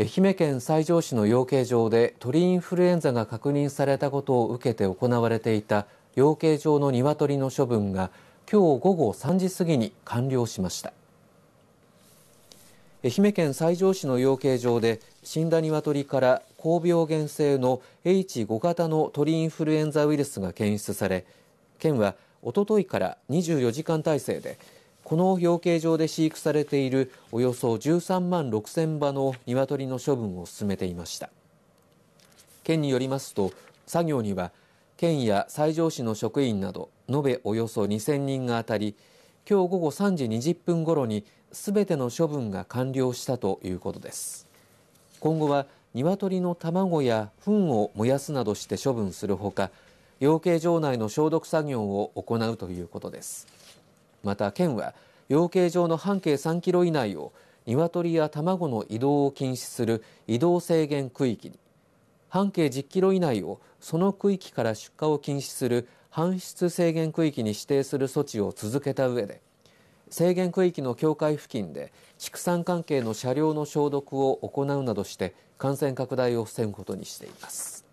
愛媛県西条市の養鶏場で鳥インフルエンザが確認されたことを受けて行われていた養鶏場の鶏の処分がきょう午後3時過ぎに完了しました愛媛県西条市の養鶏場で死んだ鶏から高病原性の H5 型の鳥インフルエンザウイルスが検出され県はおとといから24時間体制でこの養鶏場で飼育されているおよそ13万6000羽の鶏の処分を進めていました県によりますと作業には県や西条市の職員など延べおよそ2000人が当たりきょう午後3時20分ごろにすべての処分が完了したということです今後は鶏の卵や糞を燃やすなどして処分するほか養鶏場内の消毒作業を行うということですまた県は養鶏場の半径3キロ以内を鶏や卵の移動を禁止する移動制限区域に半径10キロ以内をその区域から出荷を禁止する搬出制限区域に指定する措置を続けた上で制限区域の境界付近で畜産関係の車両の消毒を行うなどして感染拡大を防ぐことにしています。